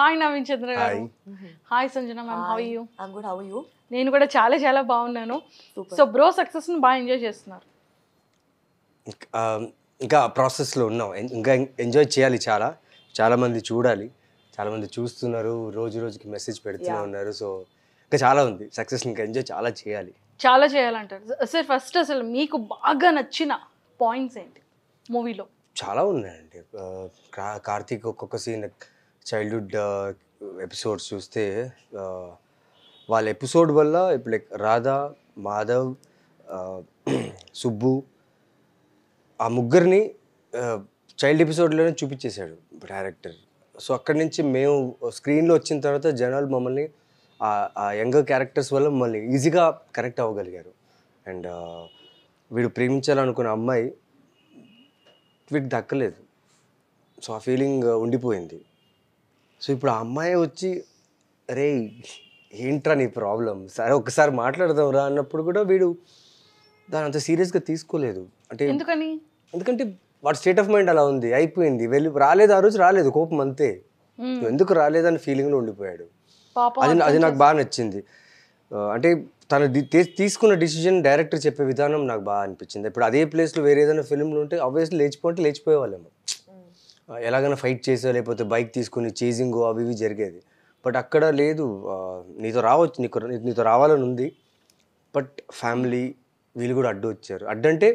Hi Naveen Chandra గారు hi Sanjana ma'am how you good how you నేను కూడా చాలా చాలా బాగున్నాను సో బ్రో సక్సెస్ ని బాగా ఎంజాయ్ చేస్తున్నారు ఇంకా ప్రాసెస్లో ఉన్నాం ఇంకా ఎంజాయ్ చేయాలి చాలా చాలామంది చూడాలి చాలామంది చూస్తున్నారు రోజు రోజుకి మెసేజ్ పెడుతూనే ఉన్నారు సో ఇంకా చాలా ఉంది సక్సెస్ ఇంకా ఎంజాయ్ చాలా చేయాలి చాలా చేయాలంటారు సార్ ఫస్ట్ అసలు మీకు బాగా నచ్చిన పాయింట్స్ ఏంటి మూవీలో చాలా ఉన్నాయండి కార్తీక్ ఒక్కొక్క సీన్ చైల్డ్హుడ్ ఎపిసోడ్స్ uh, చూస్తే uh, వాళ్ళ ఎపిసోడ్ వల్ల ఇప్పుడు లైక్ రాధా మాధవ్ uh, సుబ్బు ఆ ముగ్గురిని చైల్డ్ ఎపిసోడ్లోనే చూపించేశాడు డైరెక్టర్ సో అక్కడి నుంచి మేము స్క్రీన్లో వచ్చిన తర్వాత జనాలు మమ్మల్ని ఆ యంగర్ క్యారెక్టర్స్ వల్ల మమ్మల్ని ఈజీగా కనెక్ట్ అవ్వగలిగారు అండ్ వీడు ప్రేమించాలనుకున్న అమ్మాయి వీడు దక్కలేదు సో ఆ ఫీలింగ్ ఉండిపోయింది సో ఇప్పుడు ఆ అమ్మాయి వచ్చి రే ఏంట్రా నీ ప్రాబ్లం సరే ఒకసారి మాట్లాడదాం రా అన్నప్పుడు కూడా వీడు దాని అంత సీరియస్గా తీసుకోలేదు అంటే ఎందుకని ఎందుకంటే వాడు స్టేట్ ఆఫ్ మైండ్ అలా ఉంది అయిపోయింది వెళ్ళి రాలేదు ఆ రోజు రాలేదు కోపం అంతే ఎందుకు రాలేదు ఫీలింగ్ ఫీలింగ్లో ఉండిపోయాడు అది అది నాకు బాగా నచ్చింది అంటే తను తీసుకున్న డిసిజన్ డైరెక్టర్ చెప్పే విధానం నాకు బాగా అనిపించింది ఇప్పుడు అదే ప్లేస్లో వేరే ఏదైనా ఫిల్మ్లు ఉంటే ఆబ్వియస్లీ లేచిపోయే వాళ్ళేమో ఎలాగైనా ఫైట్ చేసా లేకపోతే బైక్ తీసుకుని చేజింగ్ అవి ఇవి జరిగేది బట్ అక్కడ లేదు నీతో రావచ్చు నీకు నీతో రావాలని ఉంది బట్ ఫ్యామిలీ వీళ్ళు కూడా అడ్డు వచ్చారు అడ్డంటే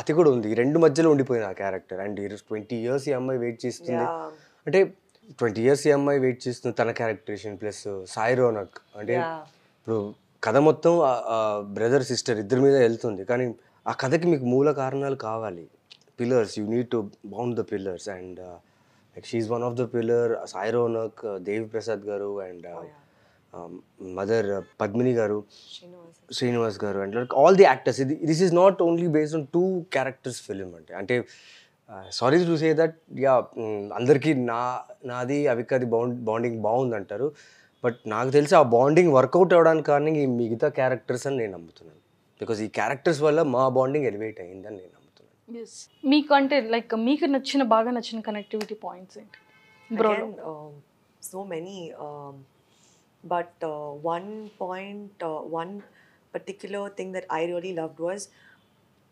అతి కూడా ఉంది ఈ రెండు మధ్యలో ఉండిపోయింది ఆ క్యారెక్టర్ అండ్ ఈరోజు ట్వంటీ ఇయర్స్ ఈ అమ్మాయి వెయిట్ చేస్తుంది అంటే ట్వంటీ ఇయర్స్ ఈ అమ్మాయి వెయిట్ చేస్తుంది తన క్యారెక్టరేషన్ ప్లస్ సాయి రోనక్ అంటే ఇప్పుడు కథ మొత్తం బ్రదర్ సిస్టర్ ఇద్దరి మీద వెళ్తుంది కానీ ఆ కథకి మీకు మూల కారణాలు కావాలి pillars. You need to bound the pillars, and uh, like she's one of the pillar. Sairo Nak, uh, Dev Prasad Garu, and uh, oh, yeah. um, Mother uh, Padmini Garu, Srinivas Garu, and like all the actors. This is not only based on two characters film. Ante, sorry to say that yeah అందరికీ నా నాది అవికది bound bonding బాగుంది అంటారు but నాకు తెలిసి ఆ bonding work out అవ్వడానికి కారణం ఈ మిగతా క్యారెక్టర్స్ అని నేను నమ్ముతున్నాను బికాజ్ ఈ క్యారెక్టర్స్ వల్ల మా బాండింగ్ ఎలివేట్ అయ్యిందని నేను Yes, మీకంటే లైక్ మీకు నచ్చిన బాగా నచ్చిన కనెక్టివిటీ పాయింట్స్ ఏంటి బ్రోలో so many but one point one particular thing that I really loved was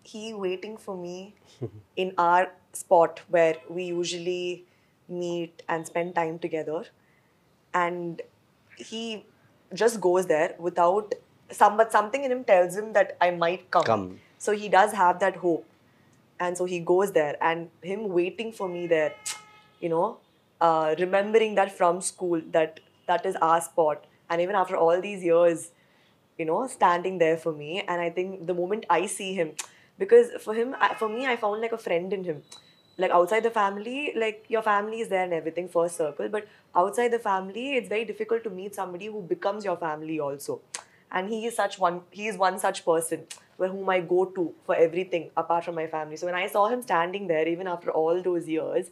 he waiting for me in our spot where we usually meet and spend time together. And he just goes there without some but something in him tells him that I might come. come. So he does have that hope. And so he goes there, and him waiting for me there, you know, uh, remembering that from school, that that is our spot. And even after all these years, you know, standing there for me. And I think the moment I see him, because for him, for me, I found like a friend in him. Like outside the family, like your family is there and everything, first circle. But outside the family, it's very difficult to meet somebody who becomes your family also and he is such one he is one such person with whom I go to for everything apart from my family. So when I saw him standing there even after all those years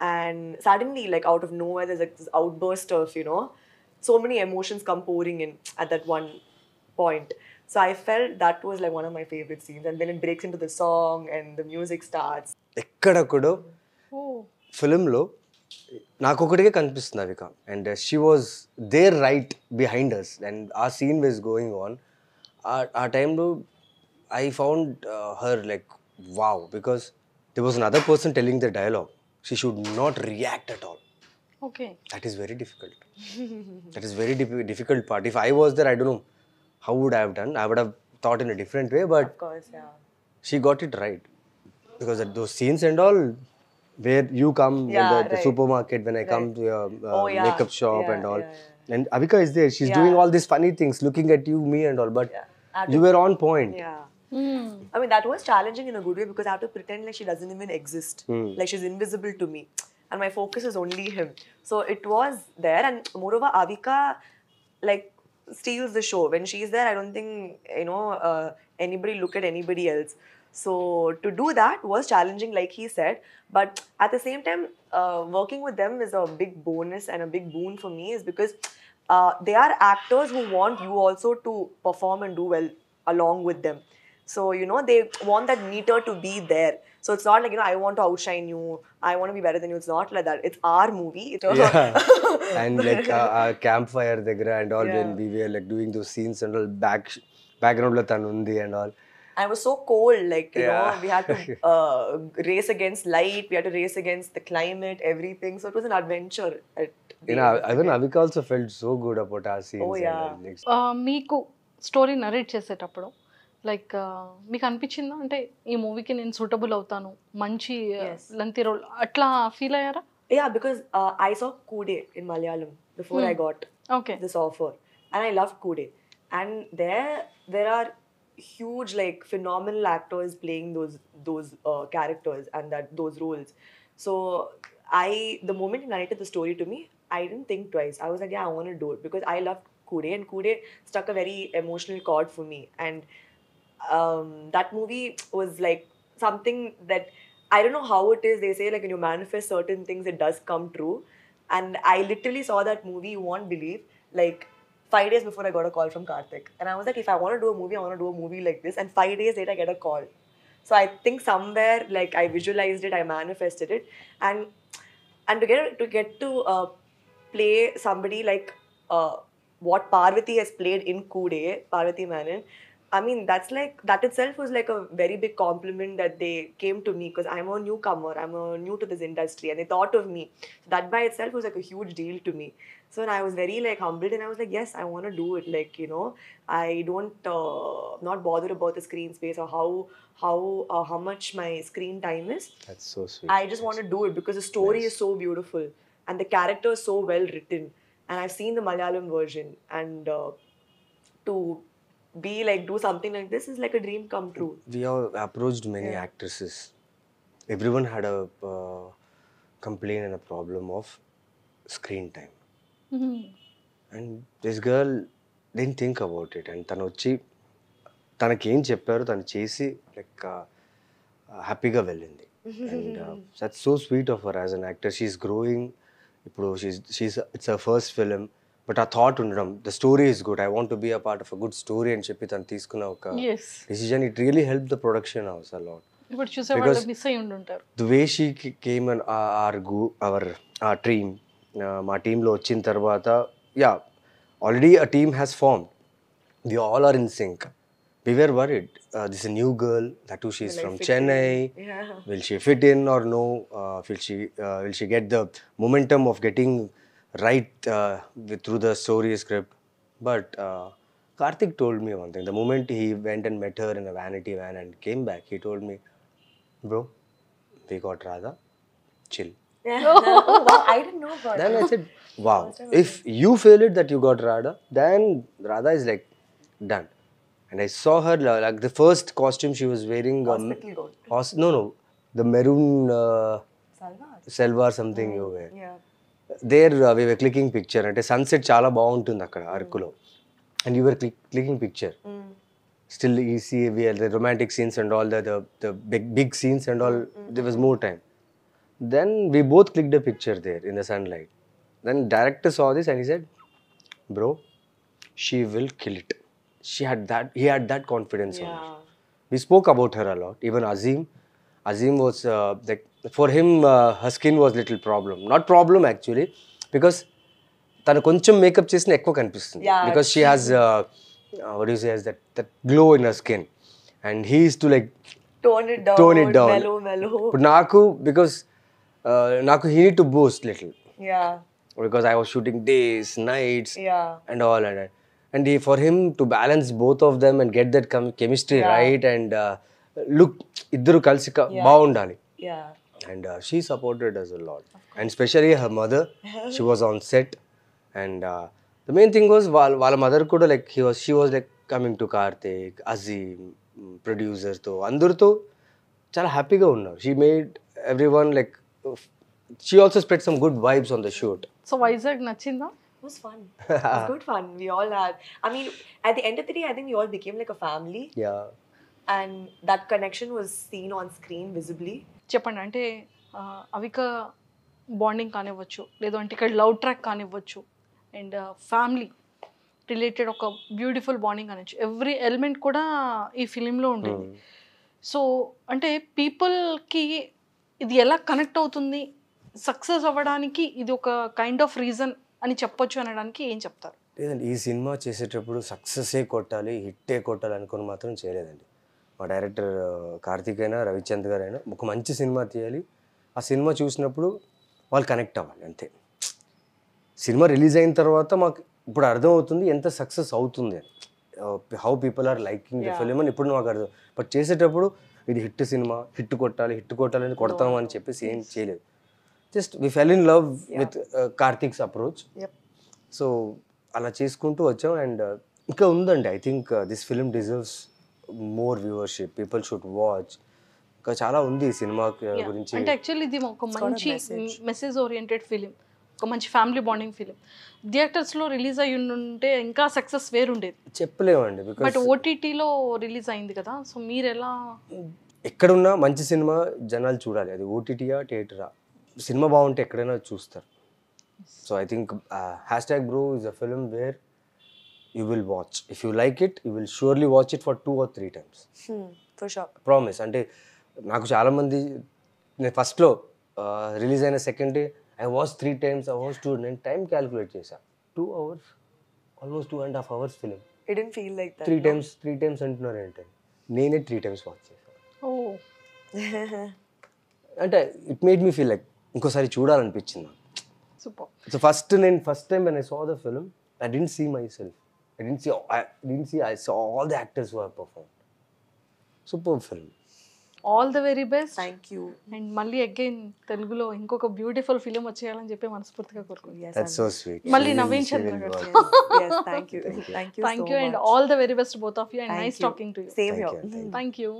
and suddenly like out of nowhere there's like this outburst of, you know, so many emotions come pouring in at that one point. So I felt that was like one of my favorite scenes and then it breaks into the song and the music starts. ఎక్కడ ఫిలింలో నాకు ఒకటికే కనిపిస్తుంది Avika and she was there right behind us and ఆ scene was going on ఆ టైంలో I found her like wow because the was other person telling the dialogue she should not react at all okay that is very difficult that is very difficult part if I was there I don't know how would I have done I would have thought in a different way but she got it right because those scenes and all where you come yeah, the, the supermarket when I right. come to your uh, oh, yeah. makeup shop yeah, and all. And Avika is there. She's doing all these funny things, looking at you, me, and all. But you were on point. Yeah. Mm. I mean, that was challenging in a good way because I have to pretend like she doesn't even exist. Mm. Like she's invisible to me. And my focus is only him. So it was there. And moreover, Avika, like, steals the show. When she's there, I don't think, you know, uh, anybody look at anybody else. So to do that was challenging, like he said. But at the same time, uh, working with them is a big bonus and a big boon for me, is because uh, they are actors who want you also to perform and do well along with them. So you know they want that meter to be there. So it's not like you know I want to outshine you. I want to be better than you. It's not like that. It's our movie. It's yeah. and like uh, our campfire, the and all yeah. when we were like doing those scenes and all back background and all. And it was so cold, like, you yeah. know, we had to uh, race against light, we had to race against the climate, everything. So it was an adventure. At you know, even Avik also felt so good about our scenes. Oh, yeah. మీకు story narrate చేసేటప్పుడు like మీకు అనిపించిందా అంటే ఈ మూవీకి నేను suitable అవుతాను మంచి లంతి రోల్ అట్లా ఫీల్ అయ్యారా yeah because I saw Koode in Malayalam before I got okay this offer and I love Koode and they there are huge like phenomenal actors playing those those uh, characters and that those roles so i the moment he narrated the story to me i didn't think twice i was like yeah i want to do it because i loved kure and kure stuck a very emotional chord for me and um, that movie was like something that i don't know how it is they say like when you manifest certain things it does come true and i literally saw that movie you won't believe like five days before I got a call from Karthik. And I was like, if I want to do a movie, I want to do a movie like this. And five days later, I get a call. So I think somewhere, like, I visualized it, I manifested it. And and to get to, get to uh, play somebody like uh, what Parvati has played in Kude, Parvati Manon, I mean, that's like that itself was like a very big compliment that they came to me because I'm a newcomer, I'm a new to this industry, and they thought of me. So that by itself was like a huge deal to me. So and I was very like humbled, and I was like, yes, I want to do it. Like you know, I don't uh, not bother about the screen space or how how uh, how much my screen time is. That's so sweet. I just want to do it because the story nice. is so beautiful and the character is so well written, and I've seen the Malayalam version and. Uh, to be like do something like this is like a dream come true. We have approached many yeah. actresses. Everyone had a uh, complaint and a problem of screen time and this girl then think about it and తను వచ్చి తనకేం చెప్పారో తను చేసి like హ్యాపీగా వెళ్ళింది and that's so sweet of her as an actor she is growing ఇప్పుడు she's she's it's a first film but ఆ థాట్ ఉండడం the story is good I want to be a part of a good story అని చెప్పి తను తీసుకున్న ఒక decision it really help the production house a lot the way came ఆర్ గు our uh team మా టీంలో వచ్చిన తర్వాత yeah already a team has form we all are in sync we were worried. This new girl a new girl. That too, she is will from Chennai. Yeah. Will she fit in or no? Uh, will she write uh, through the story script. But uh, Karthik told me one thing. The moment he went and met her in a vanity van and came back, he told me, Bro, we got Radha, chill. oh, wow, I didn't know about Then I said, Wow, if you feel it that you got Radha, then Radha is like done. And I saw her, like the first costume she was wearing. Um, Hospital um, no, no, the maroon uh, something mm. you wear. Yeah. There we were clicking picture అంటే sunset చాలా బాగుంటుంది అక్కడ అరకులో and you're click clicking picture still he see the romantic scenes and all the big big scenes and all the was more time then we both click the picture there in the sunlight then director saw this and he said bro she will kill it she had that he had that confidence we spoke about her a lot even Azim Azim was uh, like for him uh, her skin was little problem. Not problem actually because తను కొంచెం ekko చేసిన ఎక్కువ కనిపిస్తుంది because she has uh, uh, what do you say has that that glow in her skin and he is to like tone it down tone it down mellow mellow but naku because uh, naku he need to boost little yeah because i was shooting days nights yeah and all and and he, for him to balance both of them and get that chem chemistry yeah. right and uh, look ఇద్దరు కలిసి బాగుండాలి and she supported us lot and specially her mother she was on set and the main thing was వాళ్ళ వాళ్ళ mother కూడా like he was she was like coming to Karthik Azim ప్రొడ్యూసర్తో అందరితో చాలా హ్యాపీగా ఉన్నారు she made everyone like she also spread some good vibes on the shoot so Vizag నచ్చిందా It was fun. It was good fun. We all had. I mean, at the end of the day, I think we all became like a family. Yeah. And that connection was seen on screen visibly చెప్పండి అంటే Avika bonding కానివ్వచ్చు లేదంటే ఇక్కడ love track కానివ్వచ్చు and family related ఒక beautiful bonding కానివ్వచ్చు every element కూడా ఈ ఫిలింలో ఉంటుంది సో hmm. అంటే పీపుల్కి ఇది ఎలా కనెక్ట్ అవుతుంది సక్సెస్ అవ్వడానికి ఇది ఒక కైండ్ ఆఫ్ రీజన్ అని చెప్పొచ్చు అనడానికి ఏం చెప్తారు లేదండి ఈ సినిమా చేసేటప్పుడు సక్సెస్ ఏ కొట్టాలి హిట్టే కొట్టాలి అనుకుని మాత్రం చేయలేదండి మా డైరెక్టర్ కార్తీక్ అయినా రవిచంద్ గారు అయినా ఒక మంచి సినిమా తీయాలి ఆ సినిమా చూసినప్పుడు వాళ్ళు కనెక్ట్ అవ్వాలి అంతే సినిమా రిలీజ్ అయిన తర్వాత మాకు ఇప్పుడు అర్థమవుతుంది ఎంత సక్సెస్ అవుతుంది అని how people are liking the film అని ఇప్పుడు మాకు అర్థం బట్ చేసేటప్పుడు ఇది హిట్ సినిమా హిట్ కొట్టాలి హిట్ కొట్టాలని అని కొడతాం అని చెప్పేసి ఏం చేయలేదు just we fell in love with Karthik's approach so అలా చేసుకుంటూ వచ్చాం అండ్ uh, ఇంకా ఉందండి I think this film deserves more viewership people should watch ఇంకా చాలా ఉంది ఈ సినిమా గురించి అంటే యాక్చువల్లీ ఇది ఒక మంచి మెసేజ్ ఓరియంటెడ్ ఫిలిం ఒక మంచి ఫ్యామిలీ బాండింగ్ ఫిలిం థియేటర్స్లో రిలీజ్ అయ్యి ఉంటే ఇంకా సక్సెస్ వేరుండేది చెప్పలేమండి బట్ ఓటీటీలో రిలీజ్ అయింది కదా సో మీరు ఎలా ఎక్కడున్నా మంచి సినిమా జనాలు చూడాలి అది ఓటీటీయా థియేటరా సినిమా బాగుంటే ఎక్కడైనా చూస్తారు so I think hashtag bro is a film where you will watch if you like it you will surely watch it for two or three times promise అంటే నాకు చాలామంది నేను ఫస్ట్లో రిలీజ్ అయిన second day I watch three times I watch two నేను time calculate చేశాను two hours almost two and half hours film feel like three times three times అంటున్నారు ఏంటంటే నేనే త్రీ టైమ్స్ వాచ్ చేశాను అంటే it made me feel like ఇంకోసారి చూడాలనిపించింది so first నేను first time I saw the film I didn't see myself I didn't see. I didn't see. I saw all the actors who have performed. Superb film. All the very best thank you and మళ్ళీ again తెలుగులో ఇంకొక beautiful film వచ్చేయాలని చెప్పి మనస్ఫూర్తిగా కోరుకుంటున్నాను మళ్ళీ నవ్వించండి thank you thank you and all the very best both of you and nice talking to you thank you